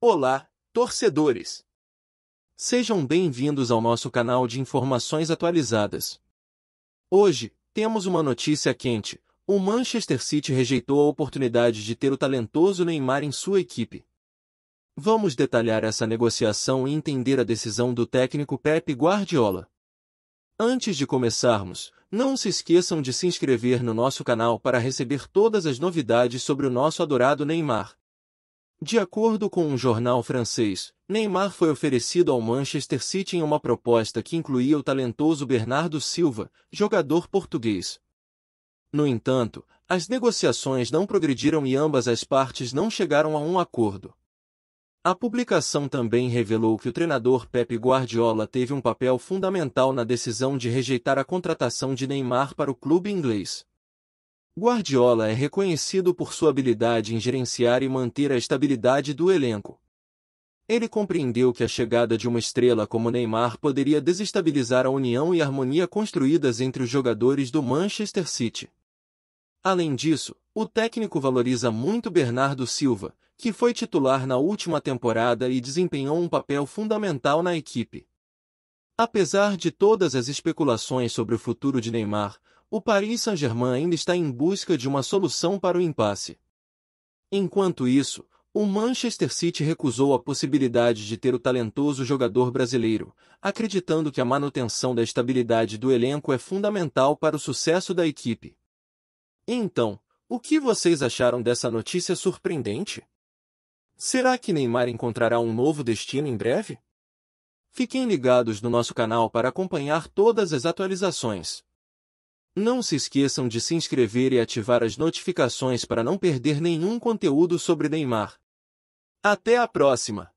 Olá, torcedores! Sejam bem-vindos ao nosso canal de informações atualizadas. Hoje, temos uma notícia quente. O Manchester City rejeitou a oportunidade de ter o talentoso Neymar em sua equipe. Vamos detalhar essa negociação e entender a decisão do técnico Pep Guardiola. Antes de começarmos, não se esqueçam de se inscrever no nosso canal para receber todas as novidades sobre o nosso adorado Neymar. De acordo com um jornal francês, Neymar foi oferecido ao Manchester City em uma proposta que incluía o talentoso Bernardo Silva, jogador português. No entanto, as negociações não progrediram e ambas as partes não chegaram a um acordo. A publicação também revelou que o treinador Pepe Guardiola teve um papel fundamental na decisão de rejeitar a contratação de Neymar para o clube inglês. Guardiola é reconhecido por sua habilidade em gerenciar e manter a estabilidade do elenco. Ele compreendeu que a chegada de uma estrela como Neymar poderia desestabilizar a união e harmonia construídas entre os jogadores do Manchester City. Além disso, o técnico valoriza muito Bernardo Silva, que foi titular na última temporada e desempenhou um papel fundamental na equipe. Apesar de todas as especulações sobre o futuro de Neymar, o Paris Saint-Germain ainda está em busca de uma solução para o impasse. Enquanto isso, o Manchester City recusou a possibilidade de ter o talentoso jogador brasileiro, acreditando que a manutenção da estabilidade do elenco é fundamental para o sucesso da equipe. Então, o que vocês acharam dessa notícia surpreendente? Será que Neymar encontrará um novo destino em breve? Fiquem ligados no nosso canal para acompanhar todas as atualizações. Não se esqueçam de se inscrever e ativar as notificações para não perder nenhum conteúdo sobre Neymar. Até a próxima!